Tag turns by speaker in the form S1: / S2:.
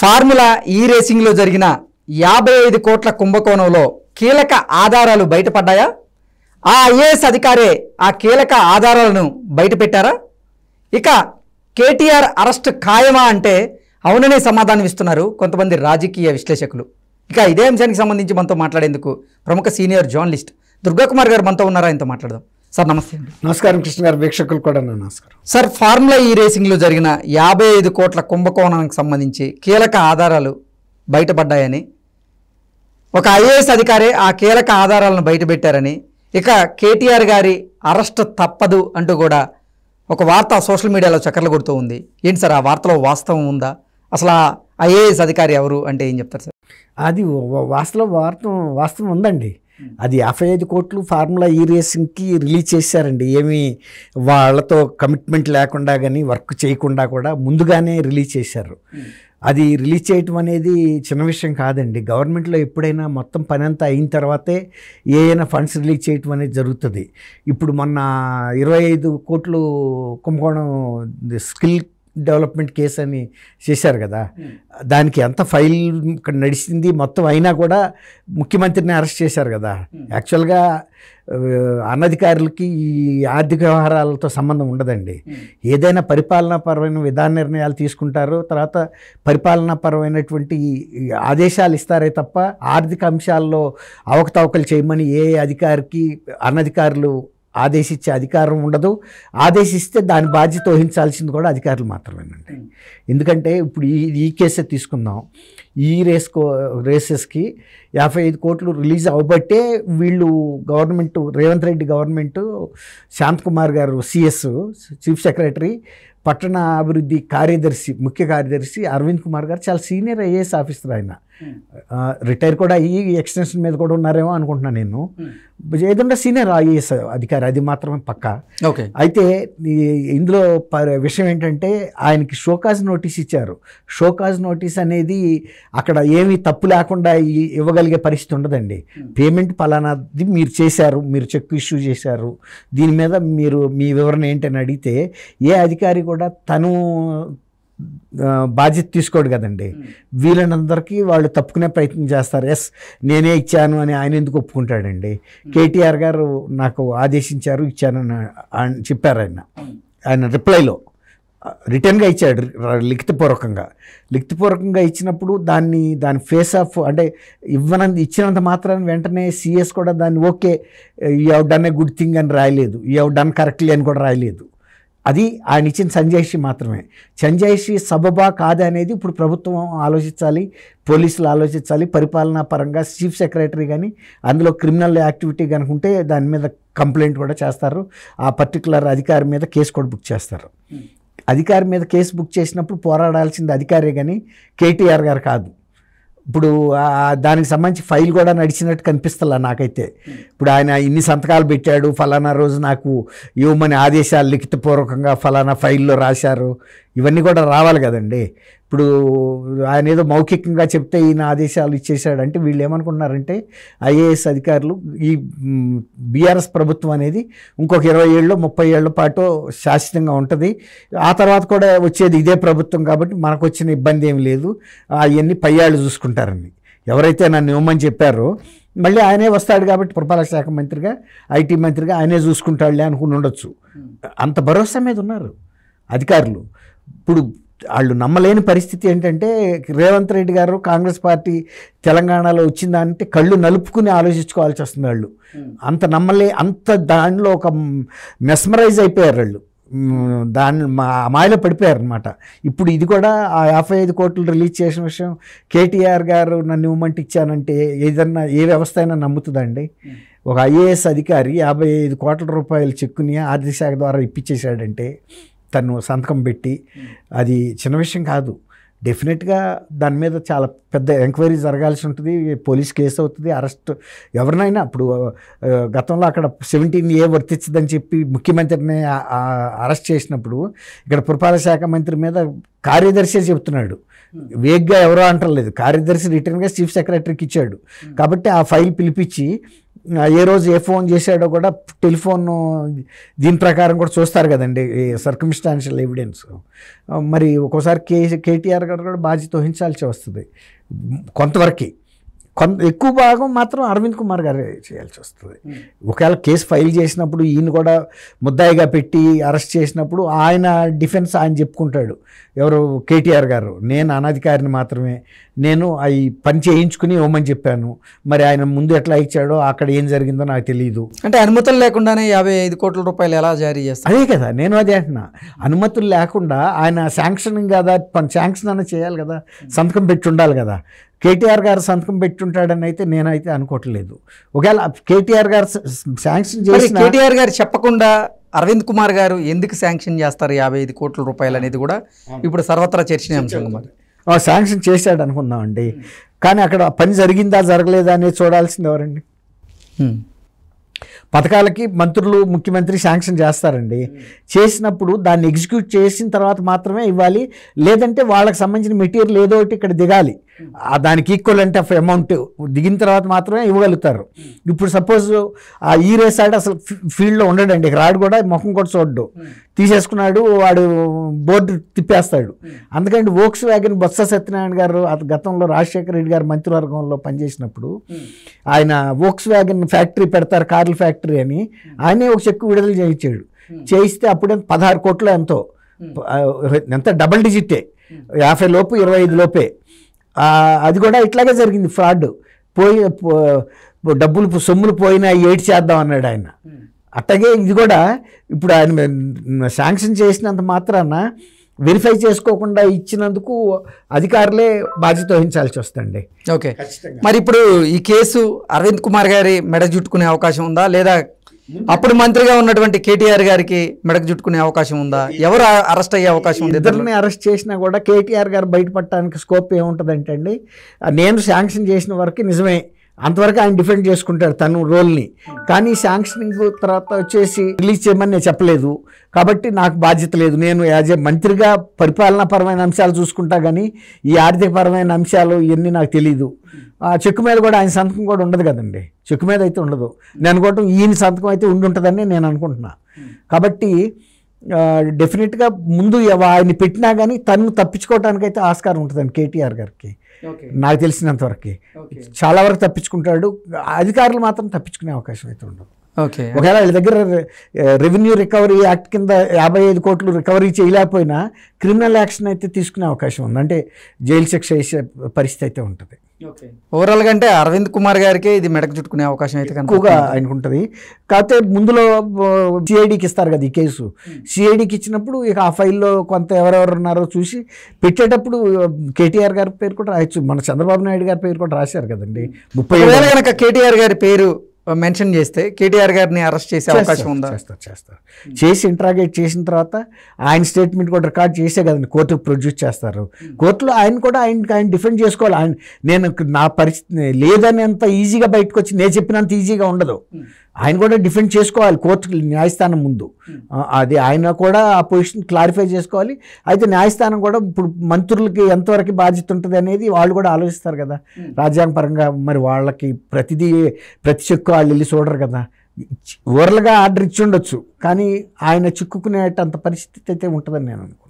S1: Formula ఈ రేసింగ్లో జరిగిన యాభై ఐదు కోట్ల కుంభకోణంలో కీలక ఆధారాలు బయటపడ్డాయా ఆ ఐఏఎస్ అధికారే ఆ కీలక ఆధారాలను బయటపెట్టారా ఇక కేటీఆర్ అరెస్ట్ ఖాయమా అంటే అవుననే సమాధానం ఇస్తున్నారు కొంతమంది రాజకీయ విశ్లేషకులు ఇక ఇదే అంశానికి సంబంధించి మనతో మాట్లాడేందుకు ప్రముఖ సీనియర్ జర్నలిస్ట్ దుర్గాకుమార్ గారు మనతో ఉన్నారా ఇంత మాట్లాడదాం సార్ నమస్తే అండి నమస్కారం కృష్ణ గారు వీక్షకులు కూడా నమస్కారం సార్ ఫార్ములా ఈ రేసింగ్లో జరిగిన యాభై ఐదు కోట్ల కుంభకోణానికి సంబంధించి కీలక ఆధారాలు బయటపడ్డాయని ఒక ఐఏఎస్ అధికారే ఆ కీలక ఆధారాలను బయటపెట్టారని ఇక కేటీఆర్ గారి అరెస్ట్ తప్పదు అంటూ కూడా ఒక వార్త సోషల్ మీడియాలో చక్కర్లు కొడుతూ ఉంది ఏంటి సార్ ఆ వార్తలో వాస్తవం ఉందా అసలు ఆ ఐఏఎస్ అధికారి ఎవరు అంటే ఏం చెప్తారు సార్ అది వాస్తవ వార్త వాస్తవం ఉందండి
S2: Hmm. అది యాభై ఐదు కోట్లు ఫార్ములా ఈ రేసింగ్కి రిలీజ్ చేశారండి ఏమి వాళ్ళతో కమిట్మెంట్ లేకుండా కానీ వర్క్ చేయకుండా కూడా ముందుగానే రిలీజ్ చేశారు hmm. అది రిలీజ్ చేయటం అనేది చిన్న విషయం కాదండి గవర్నమెంట్లో ఎప్పుడైనా మొత్తం పని అంతా అయిన తర్వాతే ఏదైనా ఫండ్స్ రిలీజ్ చేయటం అనేది జరుగుతుంది ఇప్పుడు మొన్న ఇరవై ఐదు కోట్లు కుంభకోణం స్కిల్ డెవలప్మెంట్ కేసు అని చేశారు కదా దానికి ఎంత ఫైల్ ఇక్కడ నడిచింది మొత్తం అయినా కూడా ముఖ్యమంత్రిని అరెస్ట్ చేశారు కదా యాక్చువల్గా అనధికారులకి ఈ ఆర్థిక వ్యవహారాలతో సంబంధం ఉండదండి ఏదైనా పరిపాలనాపరమైన విధాన నిర్ణయాలు తీసుకుంటారు తర్వాత పరిపాలనాపరమైనటువంటి ఆదేశాలు ఇస్తారే తప్ప ఆర్థిక అంశాల్లో అవకతవకలు చేయమని ఏ అధికారికి అనధికారులు ఆదేశించే అధికారం ఉండదు ఆదేశిస్తే దాని బాధ్యత వహించాల్సింది కూడా అధికారులు మాత్రమేనండి ఎందుకంటే ఇప్పుడు ఈ ఈ కేసే తీసుకుందాం ఈ రేస్ కో రేసెస్కి యాభై ఐదు కోట్లు రిలీజ్ అవ్వబట్టే వీళ్ళు గవర్నమెంట్ రేవంత్ రెడ్డి గవర్నమెంట్ శాంత్ కుమార్ గారు సిఎస్ చీఫ్ సెక్రటరీ పట్టణ అభివృద్ధి కార్యదర్శి ముఖ్య కార్యదర్శి అరవింద్ కుమార్ గారు చాలా సీనియర్ ఐఏఎస్ ఆఫీసర్ ఆయన hmm. రిటైర్ కూడా అయ్యి ఎక్స్టెన్షన్ మీద కూడా ఉన్నారేమో అనుకుంటున్నాను నేను hmm. ఏదంటే సీనియర్ ఐఏఎస్ అధికారి అది మాత్రమే పక్క అయితే ఇందులో విషయం ఏంటంటే ఆయనకి షోకాజ్ నోటీస్ ఇచ్చారు షోకాజ్ నోటీస్ అనేది అక్కడ ఏమి తప్పు లేకుండా ఇవ్వగలిగే పరిస్థితి ఉండదండి hmm. పేమెంట్ పలానాది మీరు చేశారు మీరు చెక్ ఇష్యూ చేశారు దీని మీద మీరు మీ వివరణ ఏంటని అడిగితే ఏ అధికారి కూడా తను బాధ్యత తీసుకోడు కదండి వీళ్ళందరికీ వాళ్ళు తప్పుకునే ప్రయత్నం చేస్తారు ఎస్ నేనే ఇచ్చాను అని ఆయన ఎందుకు ఒప్పుకుంటాడండి కేటీఆర్ గారు నాకు ఆదేశించారు ఇచ్చాను అని చెప్పారు ఆయన ఆయన రిప్లైలో రిటర్న్గా ఇచ్చాడు లిఖితపూర్వకంగా లిఖితపూర్వకంగా ఇచ్చినప్పుడు దాన్ని దాని ఫేస్ ఆఫ్ అంటే ఇవ్వన ఇచ్చినంత మాత్రాన్ని వెంటనే సిఎస్ కూడా దాన్ని okay you have done a good thing అని రాయలేదు యూ హవ్ డన్ కరెక్ట్లీ అని కూడా రాయలేదు అది ఆయన ఇచ్చిన సంజయ్షి మాత్రమే సంజయ్షి సబబా అనేది ఇప్పుడు ప్రభుత్వం ఆలోచించాలి పోలీసులు ఆలోచించాలి పరిపాలనా పరంగా చీఫ్ సెక్రటరీ కానీ అందులో క్రిమినల్ యాక్టివిటీ కనుక ఉంటే దాని మీద కంప్లైంట్ కూడా చేస్తారు ఆ పర్టికులర్ అధికారి మీద కేసు కూడా బుక్ చేస్తారు అధికారి మీద కేసు బుక్ చేసినప్పుడు పోరాడాల్సింది అధికారే కానీ కేటీఆర్ గారు కాదు ఇప్పుడు దానికి సంబంధించి ఫైల్ కూడా నడిచినట్టు కనిపిస్తా నాకైతే ఇప్పుడు ఆయన ఇన్ని సంతకాలు పెట్టాడు ఫలానా రోజు నాకు ఇవ్వమని ఆదేశాలు లిఖితపూర్వకంగా ఫలానా ఫైల్లో రాశారు ఇవన్నీ కూడా రావాలి కదండి ఇప్పుడు ఆయన ఏదో మౌఖికంగా చెప్తే ఈయన ఆదేశాలు ఇచ్చేసాడంటే వీళ్ళు ఏమనుకున్నారంటే ఐఏఎస్ అధికారులు ఈ బీఆర్ఎస్ ప్రభుత్వం అనేది ఇంకొక ఇరవై ఏళ్ళు ముప్పై ఏళ్ళ పాటు శాశ్వతంగా ఉంటుంది ఆ తర్వాత కూడా వచ్చేది ఇదే ప్రభుత్వం కాబట్టి మనకు వచ్చిన ఇబ్బంది ఏం లేదు అవన్నీ పయ్యాళ్ళు చూసుకుంటారని ఎవరైతే నన్ను ఇవ్వమని చెప్పారో మళ్ళీ ఆయనే వస్తాడు కాబట్టి పురపాలక శాఖ మంత్రిగా ఐటీ మంత్రిగా ఆయనే చూసుకుంటాడులే అనుకుని ఉండొచ్చు అంత భరోసా మీద ఉన్నారు అధికారులు ఇప్పుడు వాళ్ళు నమ్మలేని పరిస్థితి ఏంటంటే రేవంత్ రెడ్డి గారు కాంగ్రెస్ పార్టీ తెలంగాణలో వచ్చిందంటే కళ్ళు నలుపుకుని ఆలోచించుకోవాల్సి వస్తుంది వాళ్ళు hmm. అంత నమ్మలే అంత దానిలో ఒక మెస్మరైజ్ అయిపోయారు వాళ్ళు దాన్ని మా మాయలో పడిపోయారు అనమాట ఇప్పుడు ఇది కూడా ఆ యాభై ఐదు కోట్లు రిలీజ్ చేసిన విషయం కేటీఆర్ గారు నన్ను ఇవ్వమంటే ఇచ్చానంటే ఏదన్నా ఏ వ్యవస్థ అయినా నమ్ముతుందండి hmm. ఒక ఐఏఎస్ అధికారి యాభై ఐదు కోట్ల రూపాయల చెక్కుని ఆర్థిక శాఖ ద్వారా ఇప్పించేశాడంటే తను సంతకం పెట్టి hmm. అది చిన్న విషయం కాదు డెఫినెట్గా దాని మీద చాలా పెద్ద ఎంక్వైరీ జరగాల్సి ఉంటుంది పోలీస్ కేసు అవుతుంది అరెస్ట్ ఎవరినైనా అప్పుడు గతంలో అక్కడ సెవెంటీన్ ఏ వర్తించదని చెప్పి ముఖ్యమంత్రిని అరెస్ట్ చేసినప్పుడు ఇక్కడ పురపాలక శాఖ మంత్రి మీద కార్యదర్శి చెప్తున్నాడు hmm. వేగ్గా ఎవరో అంటలేదు కార్యదర్శి రిటర్న్గా చీఫ్ సెక్రటరీకి ఇచ్చాడు hmm. కాబట్టి ఆ ఫైల్ పిలిపించి ఏ రోజు ఏ ఫోన్ చేశాడో కూడా టెలిఫోన్ దీని ప్రకారం కూడా చూస్తారు కదండి సర్కమ్స్టాన్షియల్ ఎవిడెన్స్ మరి ఒక్కోసారి కే కేటీఆర్ గారు కూడా బాధ్యత వహించాల్సి వస్తుంది కొంతవరకు కొంత ఎక్కువ భాగం మాత్రం అరవింద్ కుమార్ గారే చేయాల్సి వస్తుంది hmm. ఒకవేళ కేసు ఫైల్ చేసినప్పుడు ఈయన కూడా ముద్దాయిగా పెట్టి అరెస్ట్ చేసినప్పుడు ఆయన డిఫెన్స్ ఆయన చెప్పుకుంటాడు ఎవరు కేటీఆర్ గారు నేను అనధికారిని మాత్రమే నేను అవి పని చేయించుకుని ఇవ్వమని చెప్పాను మరి ఆయన ముందు ఎట్లా ఇచ్చాడో అక్కడ ఏం జరిగిందో నాకు తెలియదు
S1: అంటే అనుమతులు లేకుండానే యాభై ఐదు కోట్ల రూపాయలు ఎలా జారీ చేస్తాను
S2: అదే కదా నేను అదే అంటున్నా అనుమతులు లేకుండా ఆయన శాంక్షన్ కదా శాంక్షన్ అన్న చేయాలి కదా hmm. సంతకం పెట్టి ఉండాలి కదా కేటీఆర్ గారు సంతకం పెట్టుంటాడని అయితే నేనైతే అనుకోవట్లేదు ఒకవేళ కేటీఆర్ గారు శాంక్షన్ చేసి కేటీఆర్
S1: గారు చెప్పకుండా అరవింద్ కుమార్ గారు ఎందుకు శాంక్షన్ చేస్తారు యాభై ఐదు కోట్ల రూపాయలు అనేది కూడా ఇప్పుడు సర్వత్రా చర్చనీయాంశం శాంక్షన్ చేశాడు అనుకుందామండి కానీ అక్కడ పని జరిగిందా జరగలేదా అనేది చూడాల్సింది ఎవరండి
S2: పథకాలకి మంత్రులు ముఖ్యమంత్రి శాంక్షన్ చేస్తారండి చేసినప్పుడు దాన్ని ఎగ్జిక్యూట్ చేసిన తర్వాత మాత్రమే ఇవ్వాలి లేదంటే వాళ్ళకి సంబంధించిన మెటీరియల్ ఏదో ఒకటి ఇక్కడ దిగాలి దానికి అంటే ఆఫ్ అమౌంట్ దిగిన తర్వాత మాత్రమే ఇవ్వగలుగుతారు ఇప్పుడు సపోజ్ ఆ ఈ రేస్ సైడ్ అసలు ఫీల్డ్లో ఉండడండి రాడు కూడా ముఖం కూడా చూడడు తీసేసుకున్నాడు వాడు బోర్డు తిప్పేస్తాడు అందుకని ఓక్స్ వ్యాగన్ బొత్స సత్యనారాయణ గారు గతంలో రాజశేఖర రెడ్డి గారు మంత్రివర్గంలో పనిచేసినప్పుడు ఆయన ఓక్స్ వ్యాగన్ ఫ్యాక్టరీ పెడతారు కార్ల ఫ్యాక్టరీ ఫ్యాక్టరీ అని ఆయనే ఒక చెక్ విడుదల చేయించాడు hmm. చేయిస్తే అప్పుడే పదహారు కోట్ల ఎంతో hmm. ఎంత డబల్ డిజిటే hmm. యాభై లోపు ఇరవై ఐదు లోపే అది కూడా ఇట్లాగే జరిగింది ఫ్రాడ్ పోయి డబ్బులు సొమ్ములు పోయినా ఏడ్ చేద్దాం అన్నాడు ఆయన అట్టగే ఇది కూడా ఇప్పుడు ఆయన శాంక్షన్ చేసినంత మాత్రాన వెరిఫై చేసుకోకుండా ఇచ్చినందుకు అధికారులే బాధ్యత వహించాల్సి వస్తుంది
S1: ఓకే మరి ఇప్పుడు ఈ కేసు అరవింద్ కుమార్ గారి మెడ జుట్టుకునే అవకాశం ఉందా లేదా అప్పుడు మంత్రిగా ఉన్నటువంటి కేటీఆర్ గారికి మెడకు జుట్టుకునే అవకాశం ఉందా ఎవరు అరెస్ట్ అయ్యే అవకాశం ఉంది ఇద్దరిని
S2: అరెస్ట్ చేసినా కూడా కేటీఆర్ గారు బయటపడటానికి స్కోప్ ఏముంటుందంటే అండి నేను శాంక్షన్ చేసిన వరకు నిజమే అంతవరకు ఆయన డిఫెండ్ చేసుకుంటాడు తను రోల్ని కానీ శాంక్షనింగ్ తర్వాత వచ్చేసి రిలీజ్ చేయమని నేను చెప్పలేదు కాబట్టి నాకు బాధ్యత లేదు నేను యాజ్ ఏ మంత్రిగా పరిపాలనాపరమైన అంశాలు చూసుకుంటా కానీ ఈ ఆర్థికపరమైన అంశాలు ఇవన్నీ నాకు తెలియదు ఆ చెక్కు మీద కూడా ఆయన సంతకం కూడా ఉండదు కదండి చెక్కు మీద అయితే ఉండదు నేను అనుకోవటం ఈయన సంతకం అయితే ఉండి ఉంటుందని నేను అనుకుంటున్నా కాబట్టి డెఫినెట్గా ముందు ఆయన్ని పెట్టినా కానీ తను తప్పించుకోవడానికైతే అయితే ఆస్కారం ఉంటుందండి కేటీఆర్ గారికి నాకు తెలిసినంత వరకు చాలా వరకు తప్పించుకుంటాడు అధికారులు మాత్రం తప్పించుకునే అవకాశం అయితే ఉండదు ఓకే ఒకవేళ వీళ్ళ దగ్గర రెవెన్యూ రికవరీ యాక్ట్ కింద యాభై ఐదు కోట్లు రికవరీ చేయలేకపోయినా క్రిమినల్ యాక్షన్ అయితే తీసుకునే అవకాశం ఉంది అంటే జైలు శిక్ష వేసే పరిస్థితి అయితే ఉంటుంది ఓవరాల్ గా అంటే అరవింద్ కుమార్ గారికి ఇది మెడకు చుట్టుకునే అవకాశం అయితే ఎక్కువగా ఆయనకుంటుంది కాకపోతే ముందులో సిఐడికి ఇస్తారు కదా ఈ కేసు సిఐడికి hmm. ఇచ్చినప్పుడు ఇక ఆ ఫైల్లో కొంత ఎవరెవరు ఉన్నారో చూసి పెట్టేటప్పుడు కేటీఆర్ గారి పేరు కూడా రాయొచ్చు మన చంద్రబాబు నాయుడు గారి పేరు కూడా రాశారు కదండి ముప్పై వేల కనుక కేటీఆర్ గారి పేరు మెన్షన్ చేస్తే కేటీఆర్ గారిని అరెస్ట్ చేసే అవకాశం ఉందా చేస్తారు చేస్తారు చేసి ఇంట్రాగేట్ చేసిన తర్వాత ఆయన స్టేట్మెంట్ కూడా రికార్డ్ చేసే కదండి కోర్టుకు ప్రొడ్యూస్ చేస్తారు కోర్టులో ఆయన కూడా ఆయన ఆయన డిఫెండ్ చేసుకోవాలి ఆయన నేను నా పరిస్థితి లేదని అంత ఈజీగా బయటకు వచ్చి నేను చెప్పినంత ఈజీగా ఉండదు ఆయన కూడా డిఫెండ్ చేసుకోవాలి కోర్టు న్యాయస్థానం ముందు hmm. అది ఆయన కూడా ఆ పొజిషన్ క్లారిఫై చేసుకోవాలి అయితే న్యాయస్థానం కూడా ఇప్పుడు మంత్రులకి ఎంతవరకు బాధ్యత ఉంటుంది అనేది వాళ్ళు కూడా ఆలోచిస్తారు కదా hmm. రాజ్యాంగపరంగా మరి వాళ్ళకి ప్రతిదీ ప్రతి చెక్కు వాళ్ళు వెళ్ళి చూడరు కదా ఓరల్గా ఆర్డర్ ఇచ్చి ఉండొచ్చు కానీ ఆయన చిక్కుకునేటంత పరిస్థితి అయితే ఉంటుందని నేను అనుకుంటున్నాను